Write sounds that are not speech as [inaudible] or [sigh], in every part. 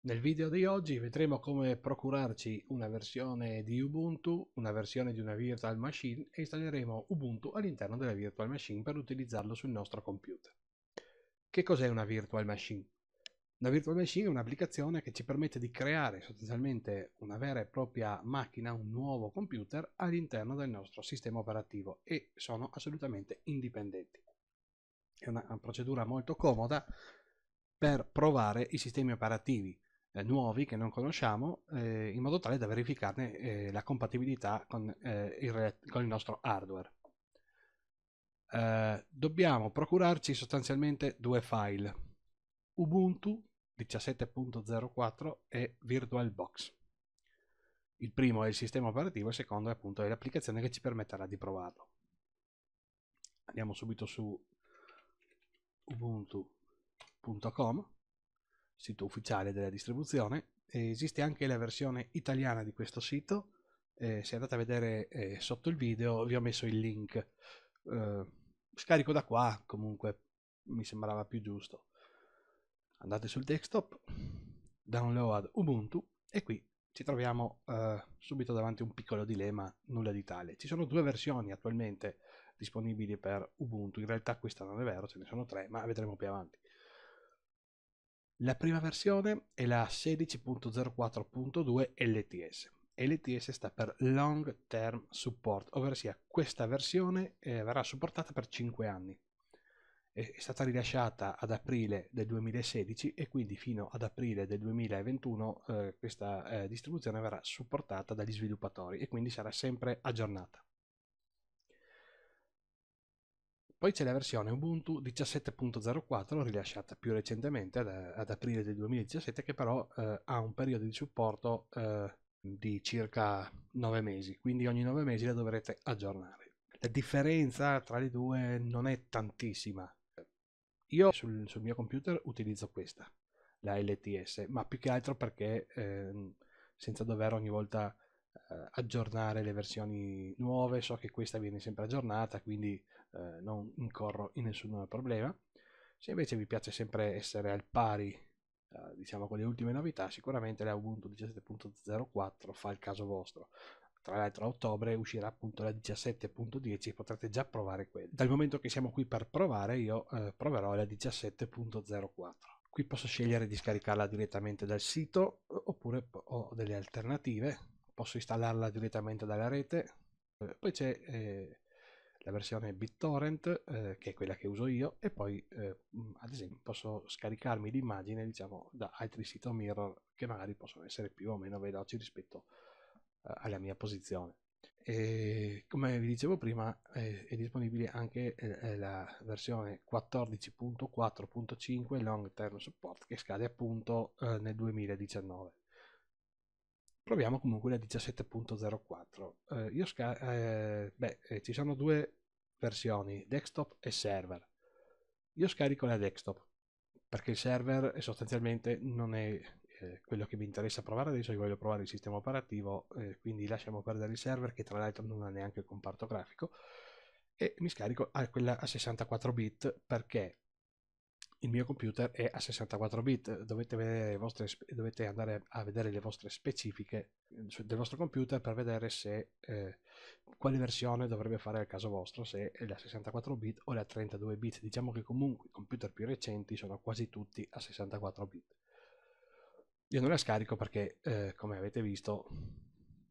Nel video di oggi vedremo come procurarci una versione di Ubuntu, una versione di una virtual machine e installeremo Ubuntu all'interno della virtual machine per utilizzarlo sul nostro computer. Che cos'è una virtual machine? Una virtual machine è un'applicazione che ci permette di creare sostanzialmente una vera e propria macchina, un nuovo computer all'interno del nostro sistema operativo e sono assolutamente indipendenti. È una procedura molto comoda per provare i sistemi operativi eh, nuovi che non conosciamo eh, in modo tale da verificarne eh, la compatibilità con, eh, il, con, il, nostro hardware. Eh, dobbiamo procurarci sostanzialmente due file, Ubuntu 17.04 e VirtualBox. Il primo è il sistema operativo, il secondo è appunto l'applicazione che ci permetterà di provarlo. Andiamo subito su ubuntu.com sito ufficiale della distribuzione. Esiste anche la versione italiana di questo sito, eh, se andate a vedere eh, sotto il video vi ho messo il link. Eh, scarico da qua, comunque mi sembrava più giusto. Andate sul desktop, download Ubuntu e qui ci troviamo eh, subito davanti a un piccolo dilemma, nulla di tale. Ci sono due versioni attualmente disponibili per Ubuntu, in realtà questa non è vero, ce ne sono tre, ma vedremo più avanti. La prima versione è la 16.04.2 LTS. LTS sta per Long Term Support, ovvero sia questa versione eh, verrà supportata per 5 anni. È, è stata rilasciata ad aprile del 2016 e quindi fino ad aprile del 2021 eh, questa eh, distribuzione verrà supportata dagli sviluppatori e quindi sarà sempre aggiornata. Poi c'è la versione Ubuntu 17.04 rilasciata più recentemente ad, ad, aprile del 2017 che però eh, ha un periodo di supporto eh, di circa 9 mesi, quindi ogni 9 mesi la dovrete aggiornare. La differenza tra le due non è tantissima. Io sul, sul mio computer utilizzo questa, la LTS, ma più che altro perché eh, senza dover ogni volta eh, aggiornare le versioni nuove, so che questa viene sempre aggiornata, quindi eh, non incorro in nessun problema. Se invece vi piace sempre essere al pari eh, diciamo con le ultime novità, sicuramente la Ubuntu 17.04 fa il caso vostro. Tra l'altro a ottobre uscirà appunto la 17.10 e potrete già provare quella. Dal momento che siamo qui per provare, io eh, proverò la 17.04. Qui posso scegliere di scaricarla direttamente dal sito oppure ho delle alternative posso installarla direttamente dalla rete. Eh, poi c'è eh, la versione BitTorrent, eh, che è quella che uso io, e poi eh, mm, ad esempio posso scaricarmi l'immagine diciamo, da altri siti mirror che magari possono essere più o meno veloci rispetto eh, alla mia posizione. E come vi dicevo prima è disponibile anche eh, la versione 14.4.5 long term support che scade appunto nel 2019 Proviamo comunque la 17.04. Eh, eh, beh, eh, ci sono due versioni, desktop e server. Io scarico la desktop perché il server sostanzialmente non è eh, quello che mi interessa provare adesso, io voglio provare il sistema operativo, eh, quindi lasciamo perdere il server che tra l'altro non ha neanche il comparto grafico e mi scarico a ah, quella a 64 bit perché il mio computer è a 64 bit, dovete, vostre, dovete andare a vedere le vostre specifiche eh, del vostro computer per vedere se eh, quale versione dovrebbe fare al caso vostro, se è la 64 bit o la 32 bit. Diciamo che comunque i computer più recenti sono quasi tutti a 64 bit. Io non la scarico perché, eh, come avete visto,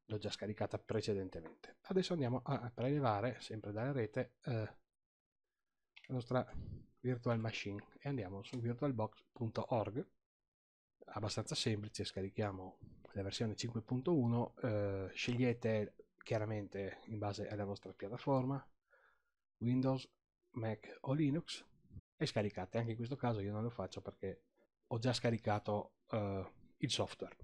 l'ho già scaricata precedentemente. Adesso andiamo a prelevare, sempre dalla rete, eh, la nostra Virtual Machine e andiamo su virtualbox.org abbastanza semplice, scarichiamo la versione 5.1 eh, scegliete chiaramente in base alla vostra piattaforma Windows, Mac o Linux e scaricate, anche in questo caso io non lo faccio perché ho già scaricato eh, il software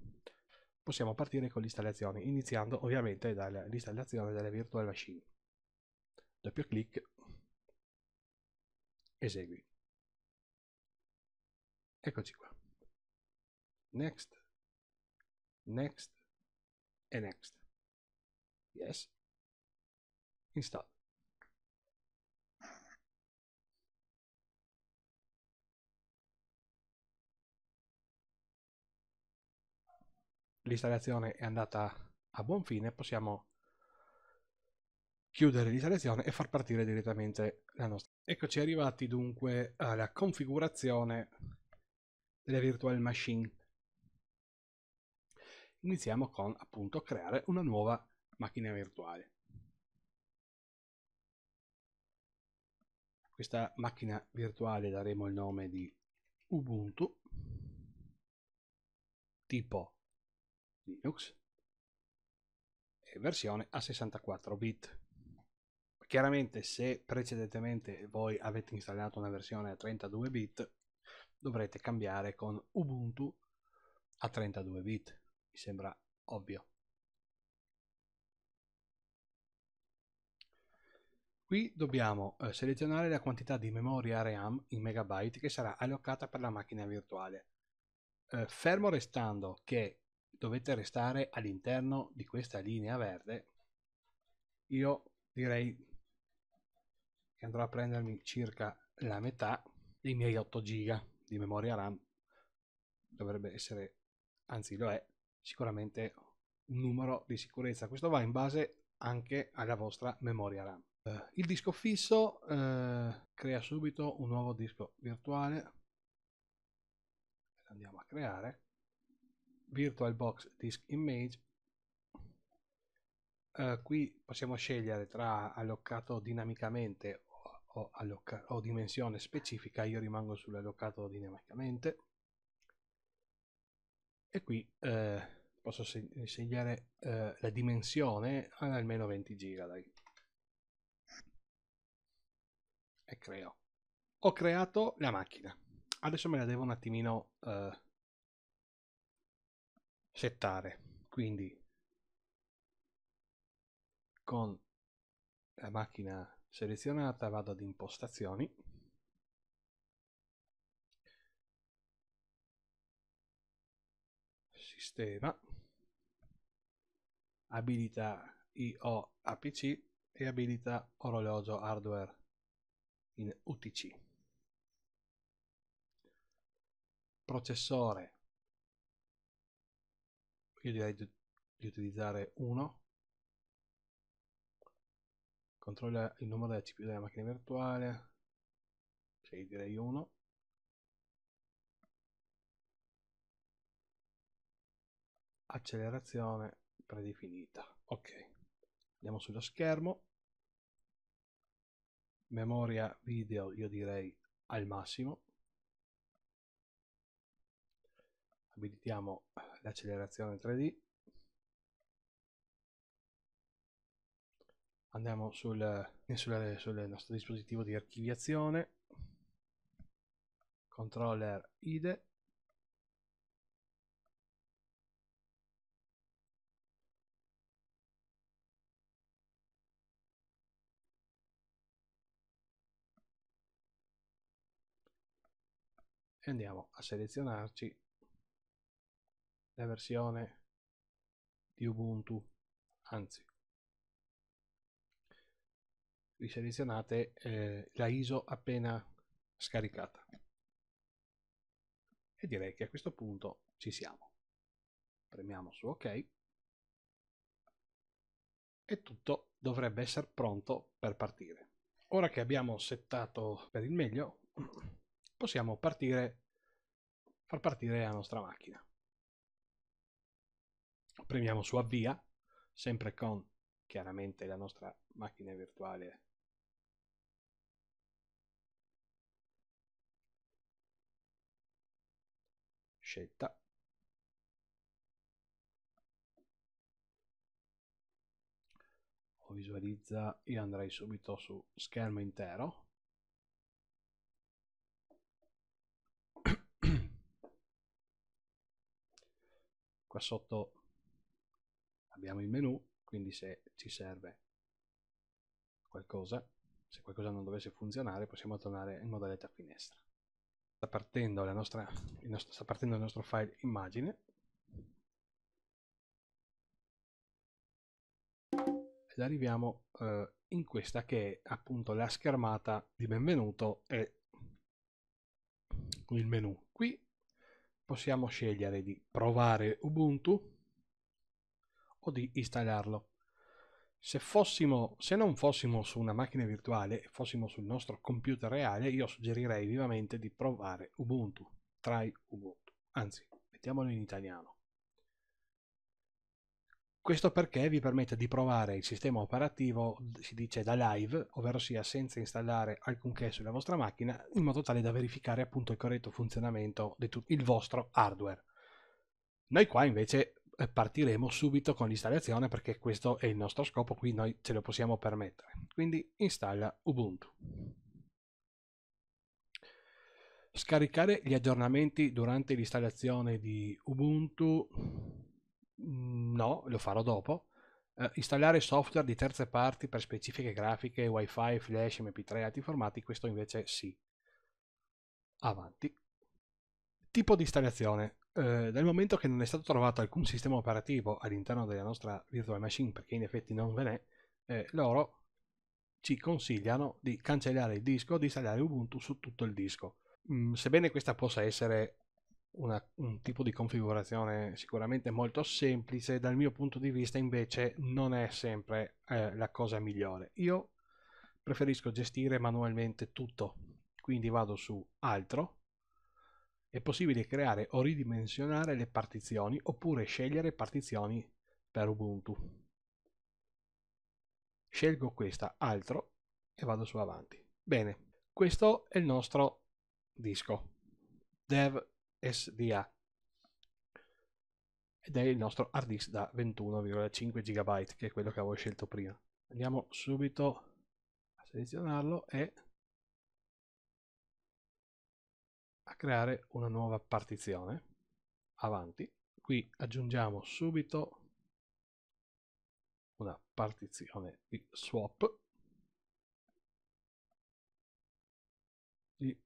possiamo partire con l'installazione iniziando ovviamente dall'installazione della virtual machine doppio clic esegui. Eccoci qua. Next, next e next. Yes. Install. L'installazione è andata a buon fine, possiamo chiudere l'installazione e far partire direttamente la nostra. Eccoci arrivati dunque alla configurazione della virtual machine. Iniziamo con appunto creare una nuova macchina virtuale. Questa macchina virtuale daremo il nome di Ubuntu tipo Linux e versione a 64 bit. Chiaramente se precedentemente voi avete installato una versione a 32 bit dovrete cambiare con Ubuntu a 32 bit, mi sembra ovvio. Qui dobbiamo eh, selezionare la quantità di memoria RAM in megabyte che sarà allocata per la macchina virtuale. Eh, fermo restando che dovete restare all'interno di questa linea verde, io direi che andrò a prendermi circa la metà dei miei 8 giga di memoria RAM dovrebbe essere anzi lo è sicuramente un numero di sicurezza questo va in base anche alla vostra memoria RAM eh, il disco fisso eh, crea subito un nuovo disco virtuale andiamo a creare VirtualBox Disk Image eh, qui possiamo scegliere tra allocato dinamicamente o, alloca- o dimensione specifica, io rimango sull'allocato dinamicamente. E qui eh, posso seg- scegliere eh, la dimensione ad almeno 20 giga. Dai. E creo. Ho creato la macchina. Adesso me la devo un attimino eh, settare. Quindi con la macchina selezionata vado ad impostazioni sistema abilita IO APC e abilita orologio hardware in UTC processore io direi di utilizzare 1 controlla il numero della CPU della macchina virtuale, cioè direi 1, accelerazione predefinita. Ok, andiamo sullo schermo, memoria video io direi al massimo, abilitiamo eh, l'accelerazione 3D, andiamo sul, eh, sul, sul nostro dispositivo di archiviazione, controller IDE, e andiamo a selezionarci la versione di Ubuntu, anzi selezionate eh, la ISO appena scaricata. E direi che a questo punto ci siamo. Premiamo su ok e tutto dovrebbe essere pronto per partire. Ora che abbiamo settato per il meglio, possiamo partire, far partire la nostra macchina. Premiamo su avvia, sempre con chiaramente la nostra macchina virtuale scelta o visualizza io andrei subito su schermo intero [clears throat] qua sotto abbiamo il menu quindi se ci serve qualcosa se qualcosa non dovesse funzionare possiamo tornare in modalità finestra sta partendo, la nostra, il, nostro, sta partendo il nostro file immagine. Ed arriviamo eh, in questa che è appunto la schermata di benvenuto e il menu. Qui possiamo scegliere di provare Ubuntu o di installarlo se, fossimo, se non fossimo su una macchina virtuale e fossimo sul nostro computer reale, io suggerirei vivamente di provare Ubuntu. Try Ubuntu. Anzi, mettiamolo in italiano. Questo perché vi permette di provare il sistema operativo, si dice da live, ovvero sia senza installare alcunché sulla vostra macchina, in modo tale da verificare appunto il corretto funzionamento del vostro hardware. Noi qua invece eh, partiremo subito con l'installazione perché questo è il nostro scopo, qui noi ce lo possiamo permettere. Quindi installa Ubuntu. Scaricare gli aggiornamenti durante l'installazione di Ubuntu? Mm, no, lo farò dopo. Uh, installare software di terze parti per specifiche grafiche, wifi, flash, mp3, altri formati, questo invece sì. Avanti. Tipo di installazione eh, dal momento che non è stato trovato alcun sistema operativo all'interno della nostra virtual machine, perché in effetti non ve n'è, eh, loro ci consigliano di cancellare il disco, di installare Ubuntu su tutto il disco. Mm, sebbene questa possa essere una, un tipo di configurazione sicuramente molto semplice, dal mio punto di vista invece non è sempre eh, la cosa migliore. Io preferisco gestire manualmente tutto, quindi vado su altro, è possibile creare o ridimensionare le partizioni oppure scegliere partizioni per Ubuntu. Scelgo questa, altro e vado su avanti. Bene, questo è il nostro disco dev SDA ed è il nostro hard disk da 21,5 GB che è quello che avevo scelto prima. Andiamo subito a selezionarlo e a creare una nuova partizione. Avanti. Qui aggiungiamo subito una partizione di swap di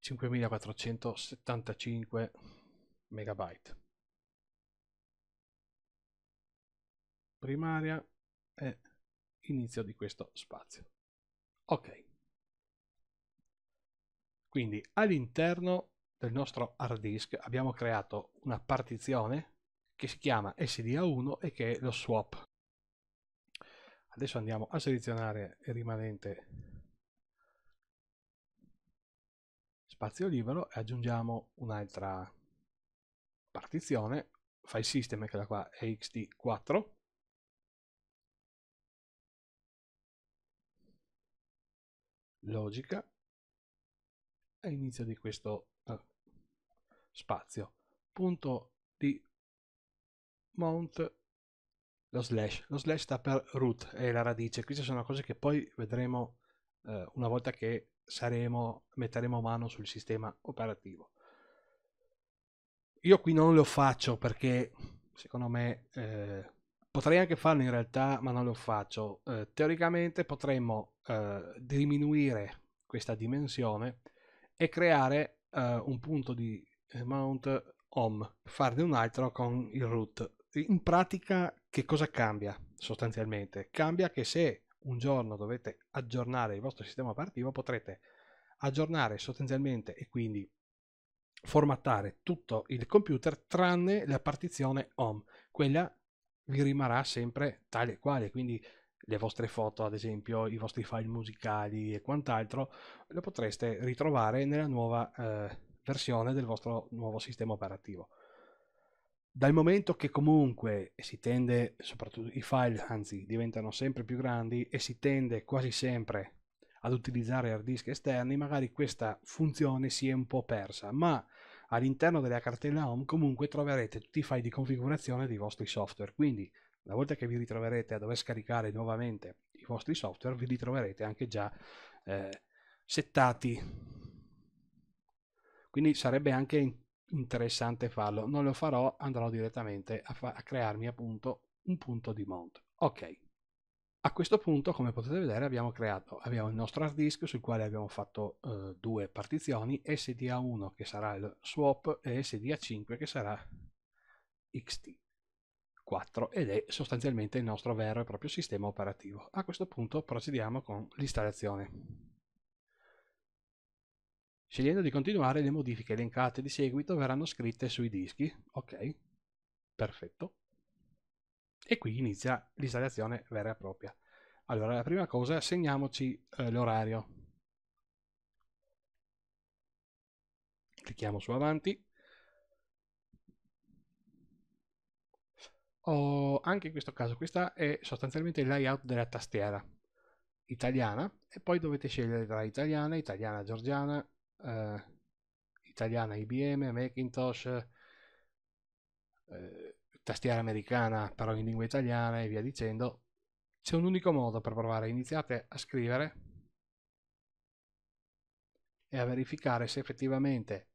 5475 megabyte primaria e inizio di questo spazio ok quindi all'interno del nostro hard disk abbiamo creato una partizione che si chiama SDA1 e che è lo swap adesso andiamo a selezionare il rimanente spazio libero e aggiungiamo un'altra partizione file system che da qua è xd4 logica all'inizio di questo eh, spazio punto di mount lo slash lo slash sta per root è la radice queste sono cose che poi vedremo eh, una volta che saremo metteremo mano sul sistema operativo io qui non lo faccio perché secondo me eh, potrei anche farlo in realtà, ma non lo faccio. Eh, teoricamente potremmo eh, diminuire questa dimensione e creare eh, un punto di eh, mount home, farne un altro con il root. In pratica che cosa cambia sostanzialmente? Cambia che se un giorno dovete aggiornare il vostro sistema operativo potrete aggiornare sostanzialmente e quindi formattare tutto il computer tranne la partizione home, quella vi rimarrà sempre tale e quale, quindi le vostre foto, ad esempio, i vostri file musicali e quant'altro, lo potreste ritrovare nella nuova eh, versione del vostro nuovo sistema operativo. Dal momento che comunque si tende, soprattutto i file, anzi, diventano sempre più grandi e si tende quasi sempre ad utilizzare hard disk esterni, magari questa funzione si è un po' persa, ma all'interno della cartella home comunque troverete tutti i file di configurazione dei vostri software, quindi una volta che vi ritroverete a dover scaricare nuovamente i vostri software, vi ritroverete anche già eh, settati. Quindi sarebbe anche interessante farlo, non lo farò, andrò direttamente a, a crearmi appunto un punto di mount. Ok. A questo punto, come potete vedere, abbiamo creato abbiamo il nostro hard disk sul quale abbiamo fatto eh, due partizioni, SDA1 che sarà il swap e SDA5 che sarà XT4 ed è sostanzialmente il nostro vero e proprio sistema operativo. A questo punto procediamo con l'installazione. Scegliendo di continuare, le modifiche elencate di seguito verranno scritte sui dischi. Ok, perfetto e qui inizia l'installazione vera e propria. Allora, la prima cosa, segniamoci eh, l'orario. Clicchiamo su avanti. Oh, anche in questo caso, questa è sostanzialmente il layout della tastiera italiana e poi dovete scegliere tra italiana, italiana georgiana, eh, italiana IBM, Macintosh, eh, tastiera americana, però in lingua italiana e via dicendo, c'è un unico modo per provare. Iniziate a scrivere e a verificare se effettivamente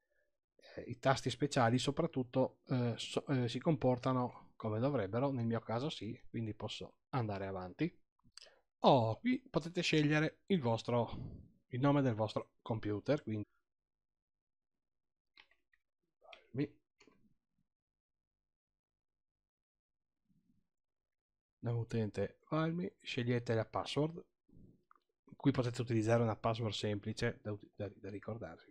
eh, i tasti speciali soprattutto eh, so, eh, si comportano come dovrebbero. Nel mio caso sì, quindi posso andare avanti. O oh, qui potete scegliere il, vostro, il nome del vostro computer, quindi utente Valmi, scegliete la password, qui potete utilizzare una password semplice da, da, da ricordarsi.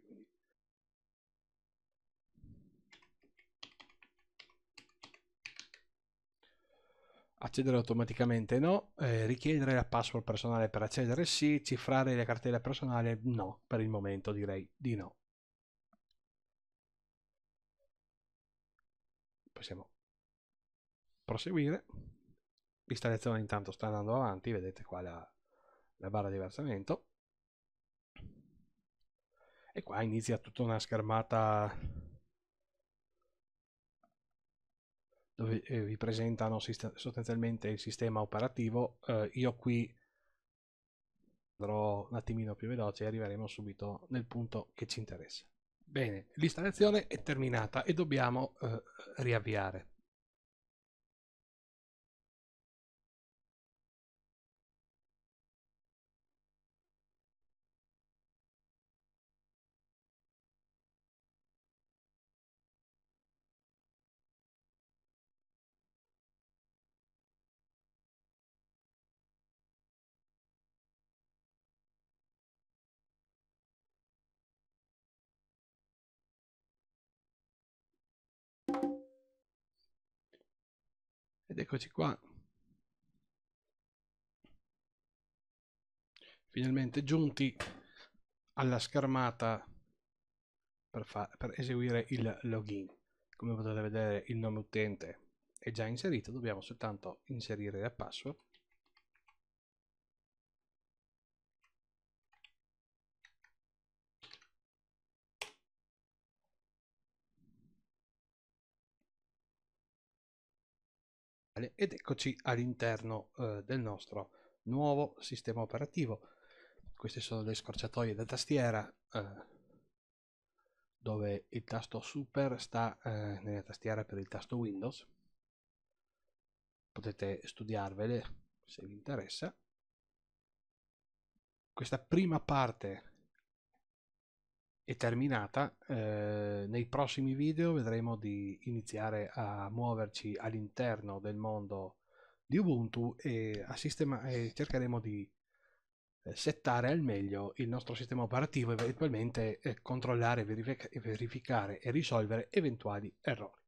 Accedere automaticamente no, eh, richiedere la password personale per accedere sì, cifrare la cartella personale no, per il momento direi di no. Possiamo proseguire l'installazione intanto sta andando avanti, vedete qua la, la barra di versamento e qua inizia tutta una schermata dove eh, vi presentano sostanzialmente il sistema operativo eh, io qui andrò un attimino più veloce e arriveremo subito nel punto che ci interessa bene l'installazione è terminata e dobbiamo eh, riavviare Ed eccoci qua. Finalmente giunti alla schermata per, per eseguire il login. Come potete vedere il nome utente è già inserito, dobbiamo soltanto inserire la password locale ed eccoci all'interno eh, del nostro nuovo sistema operativo. Queste sono le scorciatoie da tastiera eh, dove il tasto super sta eh, nella tastiera per il tasto Windows. Potete studiarvele se vi interessa. Questa prima parte è terminata. Eh, nei prossimi video vedremo di iniziare a muoverci all'interno del mondo di Ubuntu e, e cercheremo di eh, settare al meglio il nostro sistema operativo e eventualmente eh, controllare, verific verificare e risolvere eventuali errori.